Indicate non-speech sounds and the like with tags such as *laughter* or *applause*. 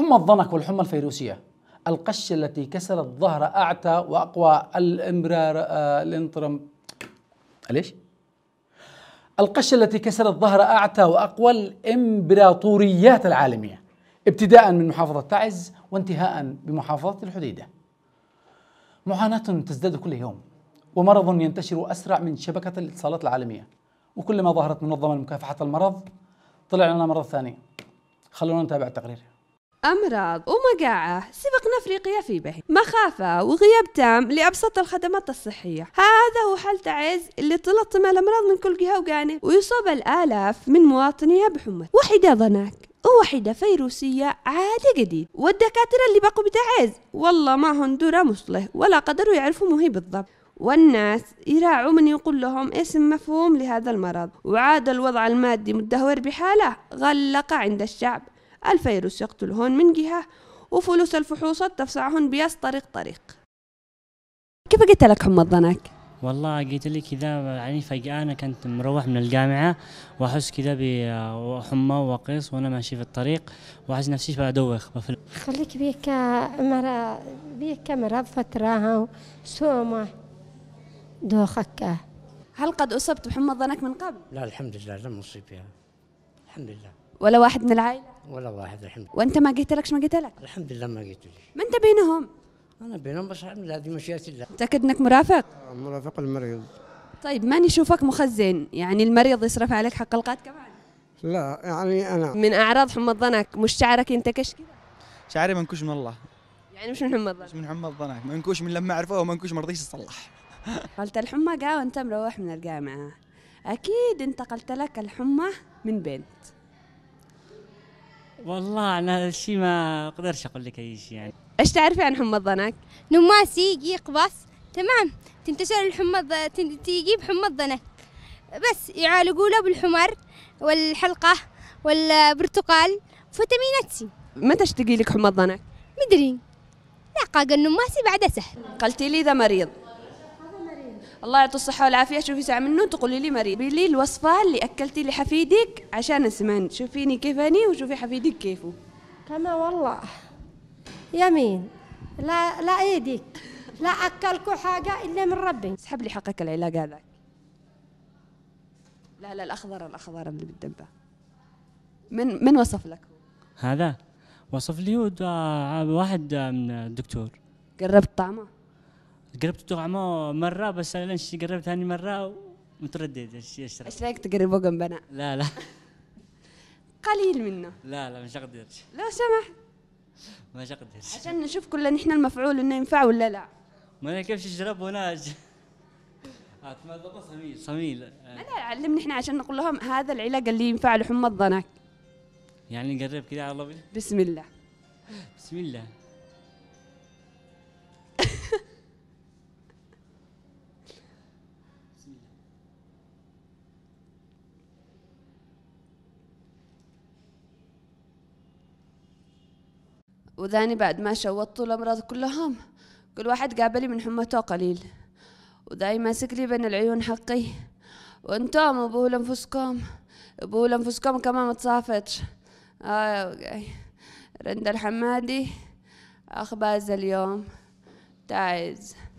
حمى الضنك والحمى الفيروسية القشة التي كسرت ظهر أعتى وأقوى الإمبرار آه، الانترم ليش؟ القشة التي كسرت ظهر أعتى وأقوى الإمبراطوريات العالمية ابتداء من محافظة تعز وانتهاء بمحافظة الحديدة معاناة تزداد كل يوم ومرض ينتشر أسرع من شبكة الاتصالات العالمية وكلما ظهرت منظمة لمكافحة المرض طلع لنا مرض ثاني خلونا نتابع التقرير أمراض ومجاعة سبقنا أفريقيا في به مخافة وغياب تام لأبسط الخدمات الصحية هذا هو حال تعز اللي تلطم الأمراض من كل جهة وقانه ويصاب الآلاف من مواطنيها بحمى وحدة ضناك وحدة فيروسية عادي جديد والدكاترة اللي بقوا بتعز والله ما هن درا مصلح ولا قدروا يعرفوا مهي بالضبط والناس يراعوا من يقول لهم اسم مفهوم لهذا المرض وعاد الوضع المادي مدهور بحاله غلق عند الشعب الفيروس يقتلهن من جهة وفلوس الفحوصات تفسعهن بياس طريق طريق كيف قلت لك حمى ظنك؟ والله قلت لي كذا يعني فجأة أنا كنت مروح من الجامعة وأحس كذا بحمى وقيص وأنا ماشي في الطريق وأحس نفسي بدوخ بفل خليك بيك مرض بيك مرض فترة سومة دوخك هل قد أصبت بحمى الظنك من قبل؟ لا الحمد لله لم أصيب بها الحمد لله ولا واحد من العائله ولا واحد الحمد لله وانت ما قلت لكش ما قلت لك الحمد لله ما قلت لي ما انت بينهم انا بينهم بس الحمد لله هذه مشيئه الله متاكد انك مرافق آه، مرافق المريض طيب ما نشوفك مخزن يعني المريض يصرف عليك حق القات كمان لا يعني انا من اعراض حمى الضنك مش شعرك انت كش كذا شعري منكوش من الله يعني مش من حمى الضنك مش من حمى الضنك منكوش من لما عرفوه منكوش ما رضيش يصلح *laughs* قلت الحمى قا وانت مروح من الجامعه اكيد انتقلت لك الحمى من بنت والله انا الشيء ما اقدرش اقول لك اي شيء يعني ايش تعرفي عن حمى الضنك؟ نماسي يقيق تمام تنتشر الحمى تيجي بحمى الضنك بس يعالجوا له بالحمر والحلقه والبرتقال فيتامينات سي متى اشتقي لك حمى الضنك؟ مدري لا قال النماسي بعده سهل قلتي لي اذا مريض الله يعطي الصحه والعافيه شوفي ساعه منه تقولي لي مريض بلي الوصفه اللي اكلتي لحفيدك عشان اسمن شوفيني كيف اني وشوفي حفيدك كيفه كما والله يمين لا لا ايدك لا اكلكو حاجه الا من ربي اسحب لي حقك العلاج هذاك لا لا الاخضر الاخضر اللي بالدبه من من وصف لك هذا وصف لي واحد من الدكتور قربت طعمه قربت طعمه مره بس انا قربت ثاني مره ومتردد ايش اشرب ايش رايك تقربه جنبنا لا لا قليل منه لا لا مش اقدر لو سمحت مش اقدر عشان نشوف كلنا نحن المفعول انه ينفع ولا لا ما طيب، انا كيف اشرب وانا صميل صميل انا علمني احنا عشان نقول لهم هذا العلاج اللي ينفع لحمى الضنك يعني نقرب كذا على الله بسم الله بسم الله وذاني بعد ما شوطوا الأمراض كلهم كل واحد قابلي من حمته قليل وذاي ماسك لي بين العيون حقي وانتم ابوه لأنفسكم ابوه لأنفسكم كمان متصافتش تصافتش آه الحمادي أخباز اليوم تعز